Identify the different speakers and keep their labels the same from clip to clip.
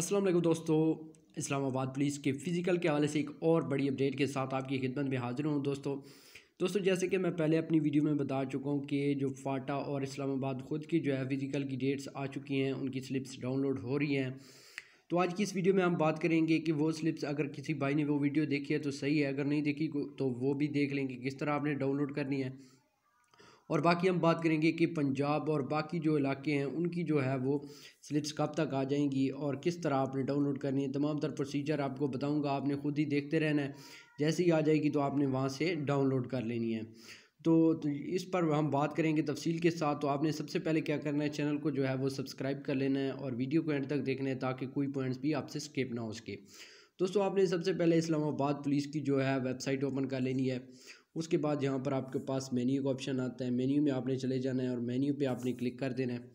Speaker 1: असलम दोस्तों इस्लामाबाद पुलिस के फ़िज़िकल के हवाले से एक और बड़ी अपडेट के साथ आपकी खिदमत में हाज़िर हूँ दोस्तों दोस्तों जैसे कि मैं पहले अपनी वीडियो में बता चुका हूँ कि जो फाटा और इस्लामाबाद ख़ुद की जो है फ़िज़िकल की डेट्स आ चुकी हैं उनकी स्लिप्स डाउनलोड हो रही हैं तो आज की इस वीडियो में हम बात करेंगे कि वो स्लिप्स अगर किसी भाई ने वो वीडियो देखी है तो सही है अगर नहीं देखी तो वो भी देख लेंगे किस तरह आपने डाउनलोड करनी है और बाकी हम बात करेंगे कि पंजाब और बाकी जो इलाके हैं उनकी जो है वो स्लिप्स कब तक आ जाएंगी और किस तरह आपने डाउनलोड करनी है तमाम तर प्रोसीजर आपको बताऊँगा आपने खुद ही देखते रहना है जैसे ही आ जाएगी तो आपने वहाँ से डाउनलोड कर लेनी है तो, तो इस पर हम बात करेंगे तफसील के साथ तो आपने सबसे पहले क्या करना है चैनल को जो है वो सब्सक्राइब कर लेना है और वीडियो को एंड तक देखना है ताकि कोई पॉइंट्स भी आपसे स्केप ना हो सके दोस्तों आपने सबसे पहले इस्लामाबाद पुलिस की जो है वेबसाइट ओपन कर लेनी है उसके बाद यहाँ पर आपके पास मेन्यू का ऑप्शन आता है मेन्यू में आपने चले जाना है और मेन्यू पर आपने क्लिक कर देना है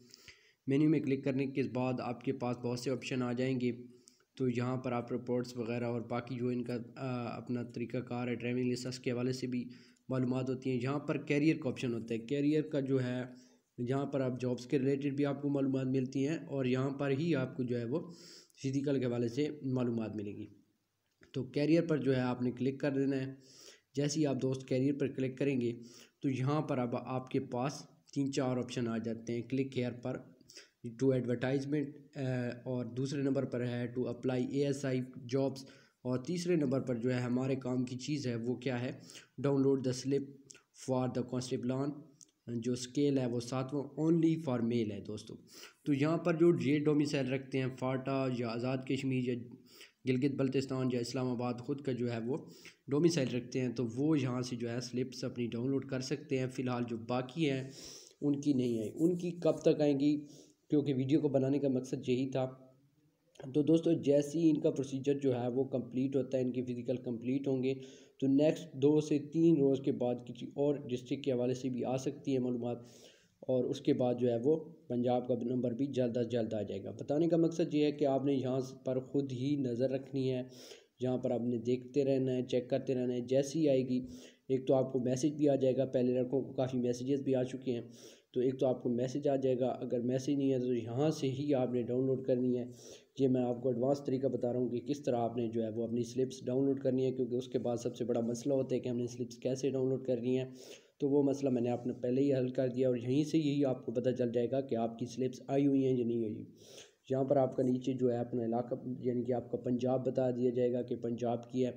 Speaker 1: मेन्यू में क्लिक करने के बाद आपके पास बहुत से ऑप्शन आ जाएंगे तो यहाँ पर आप रिपोर्ट्स वगैरह और बाकी जो इनका आ, अपना तरीक़ाकार है ड्राइविंग लाइसेंस के हवाले से भी मालूम होती हैं यहाँ पर कैरियर का ऑप्शन होता है कैरियर का जो है यहाँ पर आप जॉब्स के रिलेटेड भी आपको मालूम मिलती हैं और यहाँ पर ही आपको जो है वो फिजिकल के हवाले से मालूम मिलेगी तो कैरियर पर जो है आपने क्लिक कर देना है जैसे ही आप दोस्त कैरियर पर क्लिक करेंगे तो यहाँ पर अब आपके पास तीन चार ऑप्शन आ जाते हैं क्लिक हेयर पर टू एडवर्टाइजमेंट और दूसरे नंबर पर है to apply A S I jobs और तीसरे नंबर पर जो है हमारे काम की चीज़ है वो क्या है download the slip for the कॉन्स्टेबलान जो स्केल है वो सातवां ओनली फॉर मेल है दोस्तों तो यहाँ पर जो ये डोमिसाइल रखते हैं फाटा या आज़ाद कश्मीर या गिलगित बल्तिस्तान या इस्लामाबाद ख़ुद का जो है वो डोमिसाइल रखते हैं तो वो यहाँ से जो है स्लिप्स अपनी डाउनलोड कर सकते हैं फ़िलहाल जो बाकी हैं उनकी नहीं आई उनकी कब तक आएंगी क्योंकि वीडियो को बनाने का मकसद यही था तो दोस्तों जैसे ही इनका प्रोसीजर जो है वो कंप्लीट होता है इनके फ़िज़िकल कंप्लीट होंगे तो नेक्स्ट दो से तीन रोज़ के बाद किसी और डिस्ट्रिक्ट के हवाले से भी आ सकती है मालूम और उसके बाद जो है वो पंजाब का नंबर भी जल्द अज जल्द आ जाएगा बताने का मकसद ये है कि आपने यहाँ पर ख़ुद ही नज़र रखनी है जहाँ पर आपने देखते रहना है चेक करते रहना है जैसी आएगी एक तो आपको मैसेज भी आ जाएगा पहले लड़कों को काफ़ी मैसेजेस भी आ चुके हैं तो एक तो आपको मैसेज आ जाएगा अगर मैसेज नहीं है तो यहाँ से ही आपने डाउनलोड करनी है ये मैं आपको एडवांस तरीका बता रहा हूँ कि किस तरह आपने जो है वो अपनी स्लिप्स डाउनलोड करनी है क्योंकि उसके बाद सबसे बड़ा मसला होता है कि हमने स्लिप्स कैसे डाउनलोड करनी है तो वो मसला मैंने आपने पहले ही हल कर दिया और यहीं से यही आपको पता चल जाएगा कि आपकी स्लिप्स आई हुई हैं या नहीं आई यहाँ पर आपका नीचे जो है अपना इलाका यानी कि आपका पंजाब बता दिया जाएगा कि पंजाब की है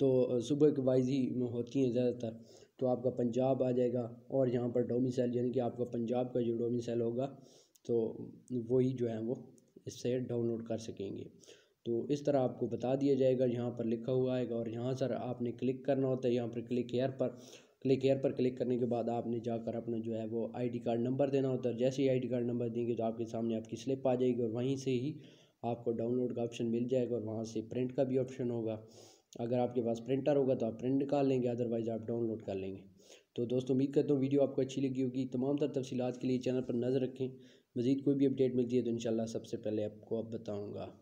Speaker 1: तो सुबह के वाइज ही होती हैं ज़्यादातर तो आपका पंजाब आ जाएगा और यहाँ पर डोमिसल यानी कि आपका पंजाब का जो डोमिसल होगा तो वही जो है वो इससे डाउनलोड कर सकेंगे तो इस तरह आपको बता दिया जाएगा यहाँ पर लिखा हुआ आएगा और यहाँ सर आपने क्लिक करना होता है यहाँ पर क्लिक एयर पर क्लिक एयर पर क्लिक करने के बाद आपने जाकर अपना जो है वो आईडी कार्ड नंबर देना होता है जैसे ही आईडी कार्ड नंबर देंगे तो आपके सामने आपकी स्लिप आ जाएगी और वहीं से ही आपको डाउनलोड का ऑप्शन मिल जाएगा और वहाँ से प्रिंट का भी ऑप्शन होगा अगर आपके पास प्रिंटर होगा तो आप प्रिंट निकाल लेंगे अदरवाइज़ आप डाउनलोड कर लेंगे तो दोस्तों उम्मीद करता हूँ वीडियो आपको अच्छी लगी होगी तमाम तर तफसीत के लिए चैनल पर नज़र रखें मज़ीद कोई भी अपडेट मिलती है तो इन सबसे पहले आपको अब बताऊँगा